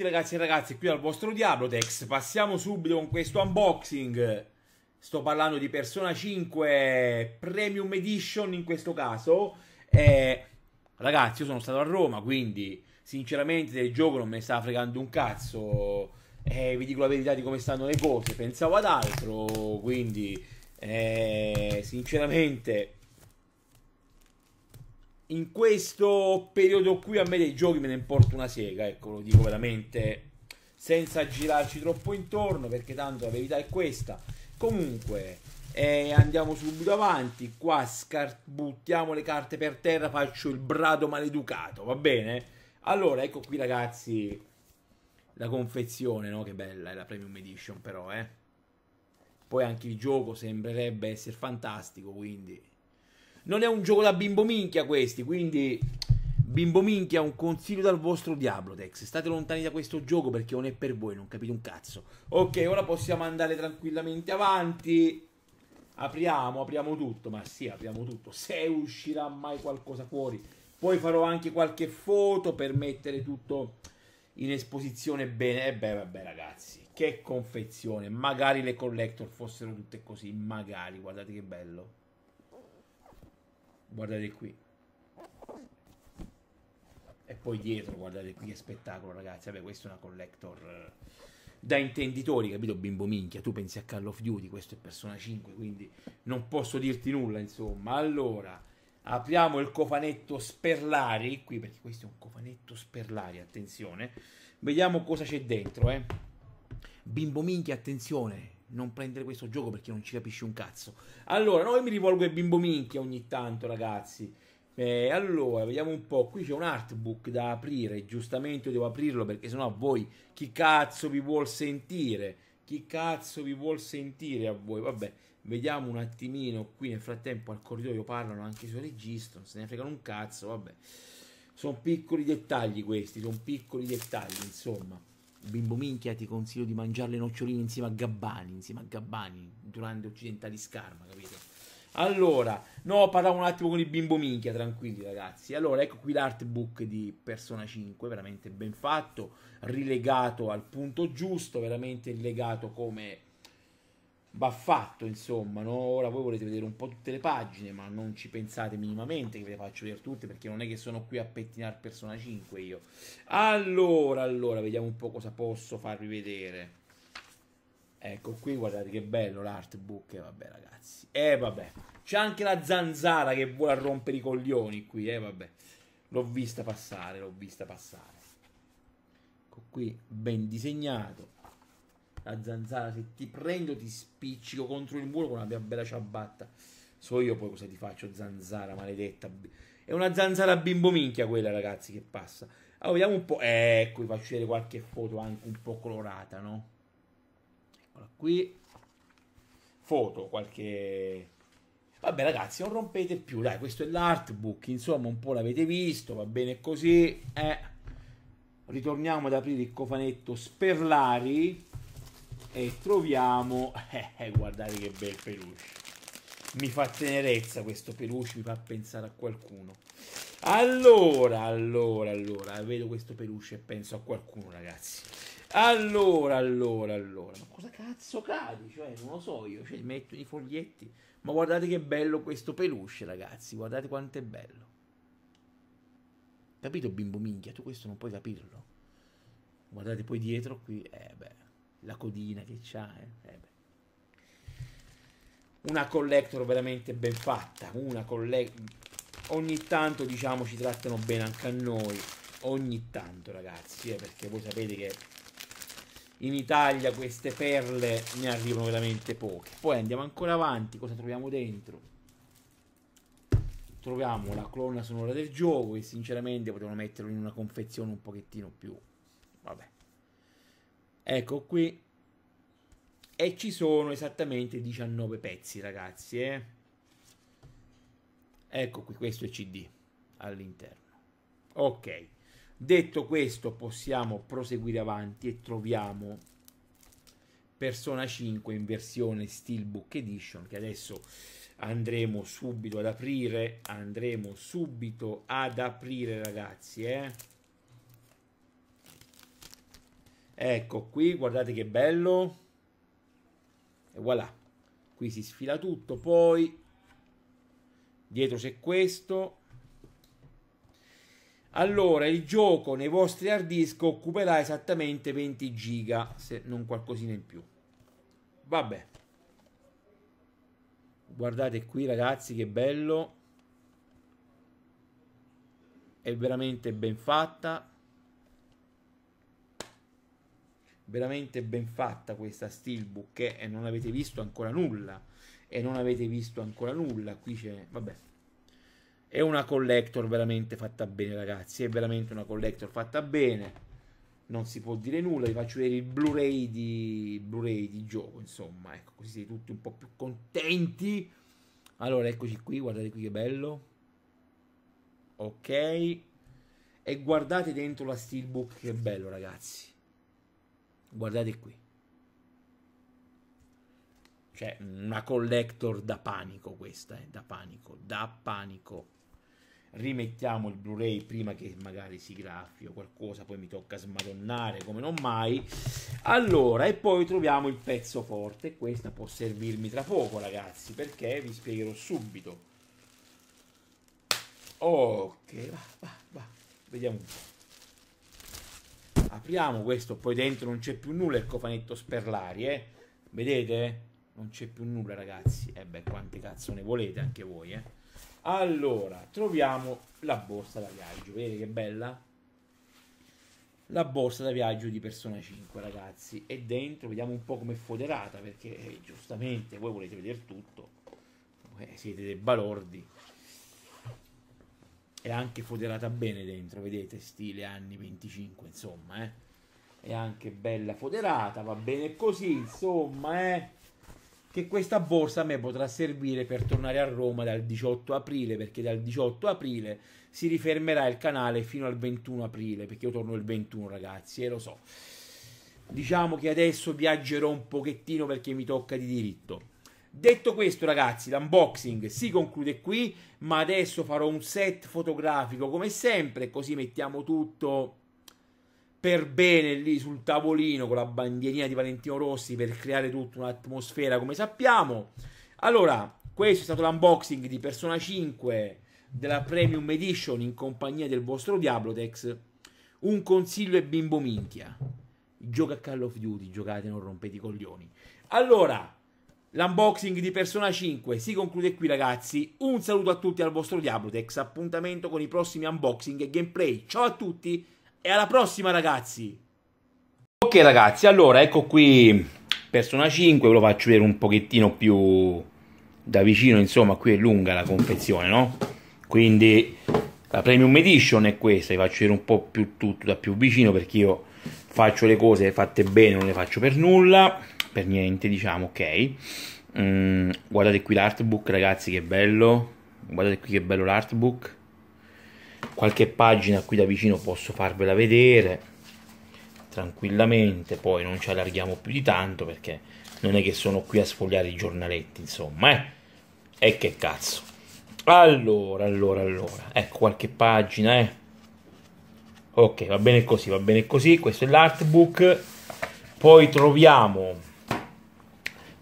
tutti ragazzi e ragazze qui al vostro Diablotex Passiamo subito con questo unboxing Sto parlando di Persona 5 Premium Edition in questo caso eh, Ragazzi io sono stato a Roma quindi Sinceramente del gioco non me ne sta fregando un cazzo eh, Vi dico la verità di come stanno le cose Pensavo ad altro Quindi eh, Sinceramente in questo periodo qui a me dei giochi me ne importa una sega, ecco, lo dico veramente senza girarci troppo intorno perché tanto la verità è questa. Comunque, eh, andiamo subito avanti, qua scar- buttiamo le carte per terra, faccio il brado maleducato, va bene? Allora, ecco qui ragazzi la confezione, no? Che bella, è la Premium Edition però, eh. Poi anche il gioco sembrerebbe essere fantastico, quindi non è un gioco da bimbo minchia questi, quindi bimbo minchia, un consiglio dal vostro Tex, State lontani da questo gioco perché non è per voi, non capite un cazzo. Ok, ora possiamo andare tranquillamente avanti. Apriamo, apriamo tutto, ma sì, apriamo tutto. Se uscirà mai qualcosa fuori. Poi farò anche qualche foto per mettere tutto in esposizione bene. E eh beh, vabbè, ragazzi, che confezione. Magari le collector fossero tutte così, magari, guardate che bello. Guardate qui. E poi dietro, guardate qui che spettacolo, ragazzi. Vabbè, questa è una collector eh, da intenditori, capito? Bimbo minchia, tu pensi a Call of Duty, questo è Persona 5, quindi non posso dirti nulla, insomma. Allora, apriamo il cofanetto Sperlari, qui perché questo è un cofanetto Sperlari, attenzione. Vediamo cosa c'è dentro, eh. Bimbo minchia, attenzione, non prendere questo gioco perché non ci capisci un cazzo. Allora, noi mi rivolgo ai bimbo minchia ogni tanto, ragazzi. Eh, allora, vediamo un po'. Qui c'è un artbook da aprire. Giustamente devo aprirlo perché sennò a voi chi cazzo vi vuol sentire? Chi cazzo vi vuol sentire a voi? Vabbè, vediamo un attimino. Qui nel frattempo al corridoio parlano anche i suoi registro. Non se ne fregano un cazzo. Vabbè, sono piccoli dettagli questi. Sono piccoli dettagli, insomma bimbo minchia, ti consiglio di mangiare le noccioline insieme a Gabbani, insieme a Gabbani, durante Occidentali Scarma, capito? Allora, no, parlavo un attimo con i bimbo minchia, tranquilli ragazzi. Allora, ecco qui l'artbook di Persona 5, veramente ben fatto, rilegato al punto giusto, veramente legato come va fatto, insomma. No? Ora voi volete vedere un po' tutte le pagine, ma non ci pensate minimamente che ve le faccio vedere tutte, perché non è che sono qui a pettinare Persona 5 io. Allora, allora, vediamo un po' cosa posso farvi vedere. Ecco qui, guardate che bello l'artbook. E eh, vabbè, ragazzi. E eh, vabbè. C'è anche la zanzara che vuole rompere i coglioni qui. E eh, vabbè. L'ho vista passare, l'ho vista passare. Ecco qui, ben disegnato la zanzara, se ti prendo ti spiccico contro il muro con una mia bella ciabatta. So io poi cosa ti faccio, zanzara maledetta. È una zanzara bimbo minchia quella, ragazzi, che passa. Allora, vediamo un po'. Ecco, vi faccio vedere qualche foto anche un po' colorata, no? Eccola qui. Foto, qualche... Vabbè ragazzi, non rompete più, dai, questo è l'artbook, insomma un po' l'avete visto, va bene così. Eh. Ritorniamo ad aprire il cofanetto Sperlari e troviamo, eh, eh, guardate che bel peluche, mi fa tenerezza questo peluche, mi fa pensare a qualcuno. Allora, allora, allora, vedo questo peluche e penso a qualcuno ragazzi. Allora, allora, allora, ma cosa cazzo cadi? Cioè, non lo so io, cioè, metto i foglietti, ma guardate che bello questo peluche ragazzi, guardate quanto è bello. Capito bimbo minchia, tu questo non puoi capirlo. Guardate poi dietro qui, eh beh la codina che c'ha. Eh. Eh una collector veramente ben fatta. Una collector. Ogni tanto, diciamo, ci trattano bene anche a noi. Ogni tanto, ragazzi, eh, perché voi sapete che in Italia queste perle ne arrivano veramente poche. Poi andiamo ancora avanti. Cosa troviamo dentro? Troviamo la colonna sonora del gioco. Che sinceramente potevano metterlo in una confezione un pochettino più. Vabbè Ecco qui. E ci sono esattamente 19 pezzi, ragazzi. Eh? Ecco qui, questo è CD all'interno. Ok. Detto questo, possiamo proseguire avanti e troviamo Persona 5 in versione Steelbook Edition che adesso andremo subito ad aprire, andremo subito ad aprire ragazzi, eh? Ecco qui, guardate che bello. E voilà. Qui si sfila tutto, poi dietro c'è questo. Allora, il gioco nei vostri hard disk occuperà esattamente 20 giga, se non qualcosina in più. Vabbè. Guardate qui ragazzi che bello. È veramente ben fatta. veramente ben fatta questa steelbook e non avete visto ancora nulla e non avete visto ancora nulla qui c'è vabbè è una collector veramente fatta bene ragazzi è veramente una collector fatta bene non si può dire nulla vi faccio vedere il blu-ray di blu-ray di gioco insomma ecco così siete tutti un po' più contenti allora eccoci qui guardate qui che bello ok e guardate dentro la steelbook che bello ragazzi Guardate qui. Cioè, una collector da panico questa, eh, da panico, da panico. Rimettiamo il Blu-ray prima che magari si graffi o qualcosa, poi mi tocca smadonnare come non mai. Allora, e poi troviamo il pezzo forte. Questa può servirmi tra poco, ragazzi, perché vi spiegherò subito. Ok, va, va, va. Vediamo un po' apriamo questo poi dentro non c'è più nulla il cofanetto sperlari eh? vedete non c'è più nulla ragazzi e eh beh quante cazzo ne volete anche voi eh? allora troviamo la borsa da viaggio vedete che bella la borsa da viaggio di persona 5 ragazzi e dentro vediamo un po' come è foderata perché eh, giustamente voi volete vedere tutto eh, siete dei balordi è anche foderata bene dentro, vedete, stile anni 25, insomma, eh. È anche bella foderata, va bene così, insomma, eh. Che questa borsa a me potrà servire per tornare a Roma dal 18 aprile, perché dal 18 aprile si rifermerà il canale fino al 21 aprile, perché io torno il 21, ragazzi, e eh, lo so. Diciamo che adesso viaggerò un pochettino perché mi tocca di diritto. Detto questo, ragazzi, l'unboxing si conclude qui, ma adesso farò un set fotografico come sempre, così mettiamo tutto per bene lì sul tavolino con la bandierina di Valentino Rossi per creare tutta un'atmosfera, come sappiamo. Allora, questo è stato l'unboxing di Persona 5 della Premium Edition in compagnia del vostro Diablotex. Un consiglio e bimbo minchia. Gioca a Call of Duty, giocate, non rompete i coglioni. Allora, L'unboxing di Persona 5 si conclude qui ragazzi, un saluto a tutti al vostro Diablotex, appuntamento con i prossimi unboxing e gameplay, ciao a tutti e alla prossima ragazzi! Ok ragazzi, allora ecco qui Persona 5, ve lo faccio vedere un pochettino più da vicino, insomma qui è lunga la confezione, no? Quindi la Premium Edition è questa, vi faccio vedere un po' più tutto da più vicino perché io faccio le cose fatte bene, non le faccio per nulla per niente, diciamo, ok. Mm, guardate qui l'artbook, ragazzi, che bello. Guardate qui che bello l'artbook. Qualche pagina qui da vicino posso farvela vedere tranquillamente, poi non ci allarghiamo più di tanto perché non è che sono qui a sfogliare i giornaletti, insomma, eh. E che cazzo. Allora, allora, allora, ecco qualche pagina, eh. Ok, va bene così, va bene così, questo è l'artbook. Poi troviamo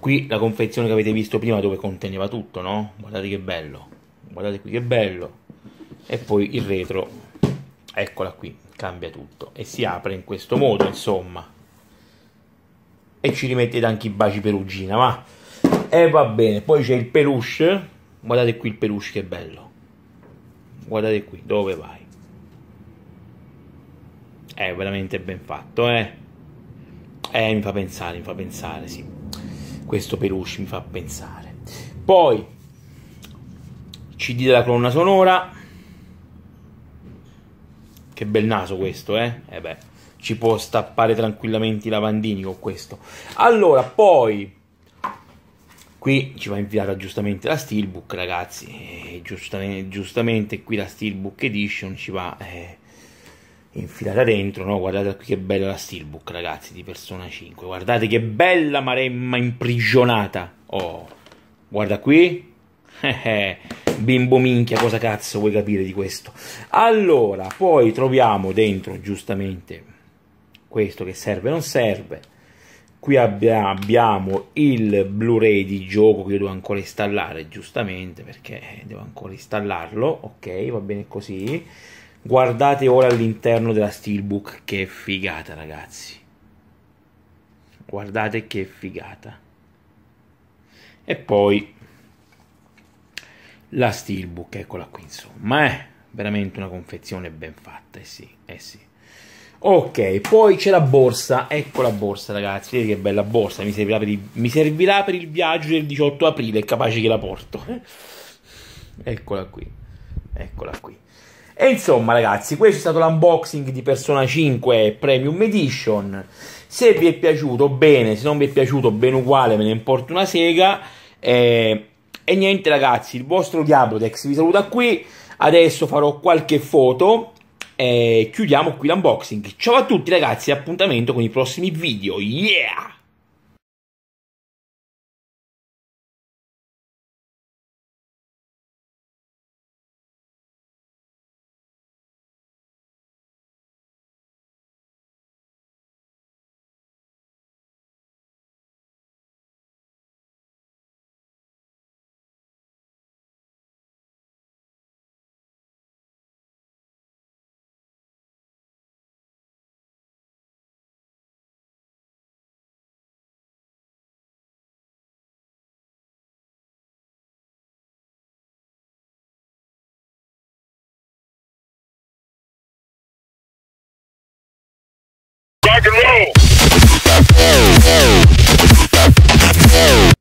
qui la confezione che avete visto prima dove conteneva tutto no guardate che bello guardate qui che bello e poi il retro eccola qui cambia tutto e si apre in questo modo insomma e ci rimettete anche i baci perugina ma e va bene poi c'è il peluche guardate qui il peluche che bello guardate qui dove vai è veramente ben fatto eh eh mi fa pensare mi fa pensare sì questo Pelucci mi fa pensare. Poi, CD della colonna sonora. Che bel naso questo, eh? E eh beh, ci può stappare tranquillamente i lavandini con questo. Allora, poi... Qui ci va inviata giustamente la Steelbook, ragazzi. Eh, giustamente, giustamente, qui la Steelbook Edition ci va... Eh, infilata dentro, no? Guardate qui che bella la steelbook, ragazzi, di Persona 5. Guardate che bella maremma imprigionata. Oh, guarda qui. Eh, eh, bimbo minchia, cosa cazzo vuoi capire di questo? Allora, poi troviamo dentro, giustamente, questo che serve non serve. Qui abbia, abbiamo il Blu-ray di gioco che io devo ancora installare, giustamente, perché devo ancora installarlo. Ok, va bene così Guardate ora all'interno della Steelbook, che figata ragazzi. Guardate che figata. E poi la Steelbook, eccola qui insomma. Ma è veramente una confezione ben fatta, eh sì, eh sì. Ok, poi c'è la borsa, ecco la borsa ragazzi, vedete che bella borsa, mi servirà, il, mi servirà per il, viaggio del 18 aprile, è capace che la porto. Eccola qui, eccola qui. E insomma, ragazzi, questo è stato l'unboxing di Persona 5 Premium Edition. Se vi è piaciuto, bene, se non vi è piaciuto, bene uguale, me ne importa una sega. Eh, e niente, ragazzi, il vostro Diablotex vi saluta qui. Adesso farò qualche foto e chiudiamo qui l'unboxing. Ciao a tutti, ragazzi, appuntamento con i prossimi video. Yeah! Yeah.